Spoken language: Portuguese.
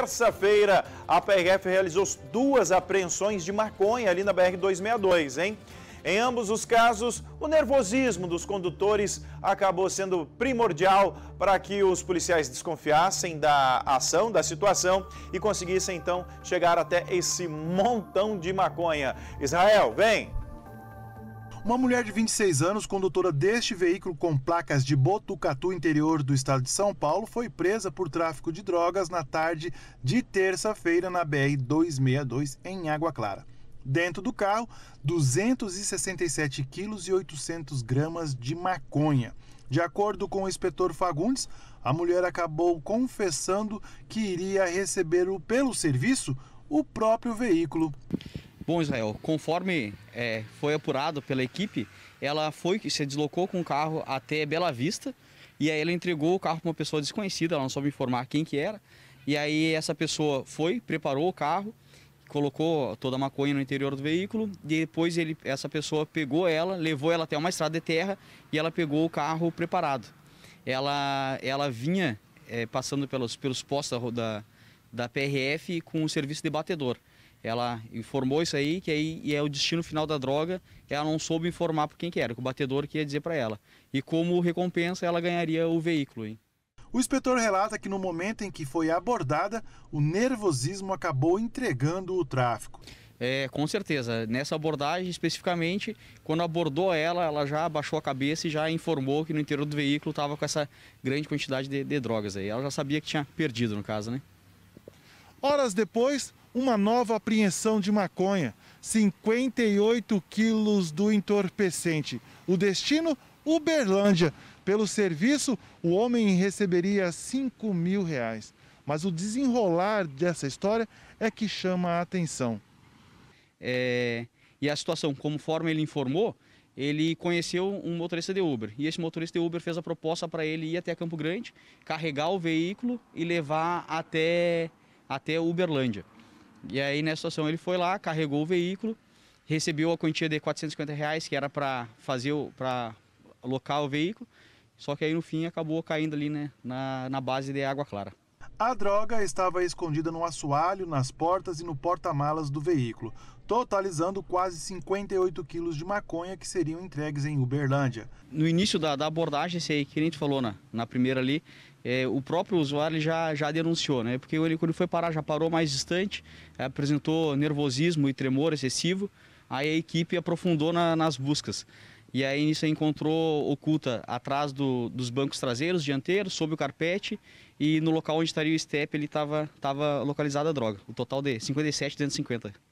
terça-feira, a PRF realizou duas apreensões de maconha ali na BR-262, hein? Em ambos os casos, o nervosismo dos condutores acabou sendo primordial para que os policiais desconfiassem da ação, da situação e conseguissem então chegar até esse montão de maconha. Israel, vem! Uma mulher de 26 anos, condutora deste veículo com placas de Botucatu, interior do estado de São Paulo, foi presa por tráfico de drogas na tarde de terça-feira na BR 262 em Água Clara. Dentro do carro, 267 quilos e 800 gramas de maconha. De acordo com o inspetor Fagundes, a mulher acabou confessando que iria receber pelo serviço o próprio veículo. Bom, Israel, conforme é, foi apurado pela equipe, ela foi se deslocou com o carro até Bela Vista e aí ela entregou o carro para uma pessoa desconhecida, ela não soube informar quem que era. E aí essa pessoa foi, preparou o carro, colocou toda a maconha no interior do veículo, depois ele, essa pessoa pegou ela, levou ela até uma estrada de terra e ela pegou o carro preparado. Ela, ela vinha é, passando pelos, pelos postos da, da PRF com o serviço de batedor. Ela informou isso aí, que aí e é o destino final da droga. Ela não soube informar por quem que era, que o batedor que ia dizer para ela. E como recompensa, ela ganharia o veículo. Hein? O inspetor relata que no momento em que foi abordada, o nervosismo acabou entregando o tráfico. É, com certeza. Nessa abordagem, especificamente, quando abordou ela, ela já abaixou a cabeça e já informou que no interior do veículo estava com essa grande quantidade de, de drogas aí. Ela já sabia que tinha perdido, no caso, né? Horas depois, uma nova apreensão de maconha. 58 quilos do entorpecente. O destino, Uberlândia. Pelo serviço, o homem receberia 5 mil reais. Mas o desenrolar dessa história é que chama a atenção. É, e a situação, conforme ele informou, ele conheceu um motorista de Uber. E esse motorista de Uber fez a proposta para ele ir até Campo Grande, carregar o veículo e levar até, até Uberlândia. E aí, nessa situação, ele foi lá, carregou o veículo, recebeu a quantia de 450 reais, que era para fazer, para alocar o veículo, só que aí no fim acabou caindo ali né, na, na base de água clara. A droga estava escondida no assoalho, nas portas e no porta-malas do veículo, totalizando quase 58 quilos de maconha que seriam entregues em Uberlândia. No início da, da abordagem, esse aí que a gente falou na, né, na primeira ali, é, o próprio usuário já, já denunciou, né? Porque ele, quando foi parar, já parou mais distante, é, apresentou nervosismo e tremor excessivo, aí a equipe aprofundou na, nas buscas. E aí nisso encontrou oculta atrás do, dos bancos traseiros, dianteiros, sob o carpete e no local onde estaria o estepe ele estava localizada a droga. O total de 57,250.